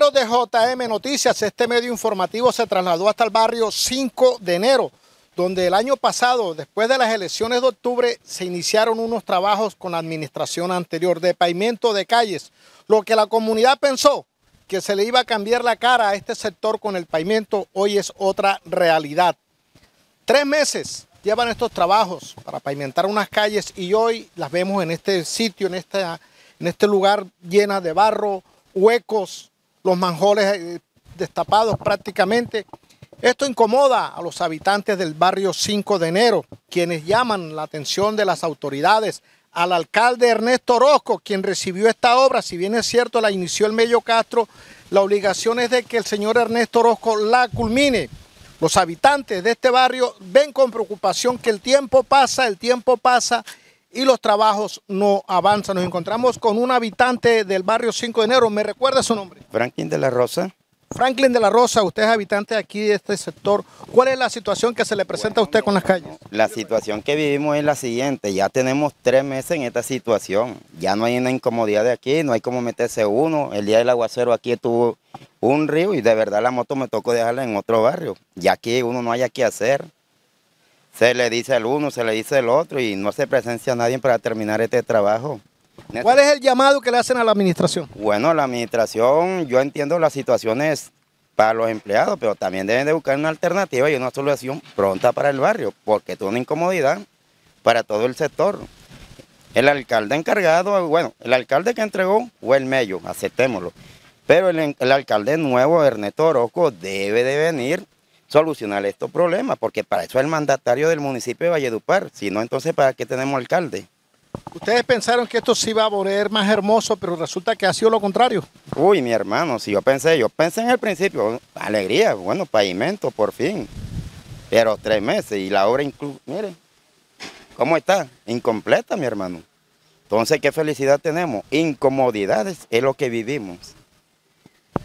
de JM Noticias, este medio informativo se trasladó hasta el barrio 5 de enero, donde el año pasado, después de las elecciones de octubre, se iniciaron unos trabajos con la administración anterior de pavimento de calles, lo que la comunidad pensó que se le iba a cambiar la cara a este sector con el pavimento, hoy es otra realidad. Tres meses llevan estos trabajos para pavimentar unas calles y hoy las vemos en este sitio, en, en este lugar llena de barro, huecos, los manjoles eh, destapados prácticamente. Esto incomoda a los habitantes del barrio 5 de enero, quienes llaman la atención de las autoridades al alcalde Ernesto Orozco, quien recibió esta obra, si bien es cierto, la inició el Mello Castro, la obligación es de que el señor Ernesto Orozco la culmine. Los habitantes de este barrio ven con preocupación que el tiempo pasa, el tiempo pasa y los trabajos no avanzan. Nos encontramos con un habitante del barrio 5 de enero. ¿Me recuerda su nombre? Franklin de la Rosa. Franklin de la Rosa, usted es habitante aquí de este sector. ¿Cuál es la situación que se le presenta a usted con las calles? La situación que vivimos es la siguiente. Ya tenemos tres meses en esta situación. Ya no hay una incomodidad de aquí, no hay como meterse uno. El día del aguacero aquí tuvo un río y de verdad la moto me tocó dejarla en otro barrio. Ya aquí uno no haya qué hacer se le dice el uno, se le dice el otro y no se presencia a nadie para terminar este trabajo. ¿Cuál es el llamado que le hacen a la administración? Bueno, la administración, yo entiendo las situaciones para los empleados, pero también deben de buscar una alternativa y una solución pronta para el barrio, porque es una incomodidad para todo el sector. El alcalde encargado, bueno, el alcalde que entregó fue el medio, aceptémoslo. Pero el, alcalde nuevo, Ernesto Oroco debe de venir solucionar estos problemas, porque para eso el mandatario del municipio de Valledupar, si no, entonces ¿para qué tenemos alcalde? Ustedes pensaron que esto sí iba a volver más hermoso, pero resulta que ha sido lo contrario. Uy, mi hermano, si yo pensé, yo pensé en el principio, alegría, bueno, pavimento, por fin, pero tres meses y la obra, incluso, miren, ¿cómo está? Incompleta, mi hermano. Entonces, ¿qué felicidad tenemos? Incomodidades es lo que vivimos.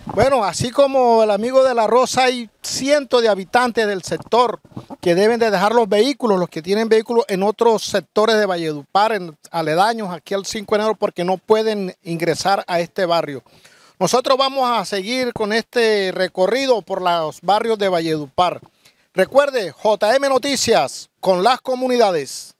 Bueno, así como el amigo de la Rosa y cientos de habitantes del sector que deben de dejar los vehículos, los que tienen vehículos en otros sectores de Valledupar, en aledaños aquí al 5 de enero, porque no pueden ingresar a este barrio. Nosotros vamos a seguir con este recorrido por los barrios de Valledupar. Recuerde, JM Noticias con las comunidades.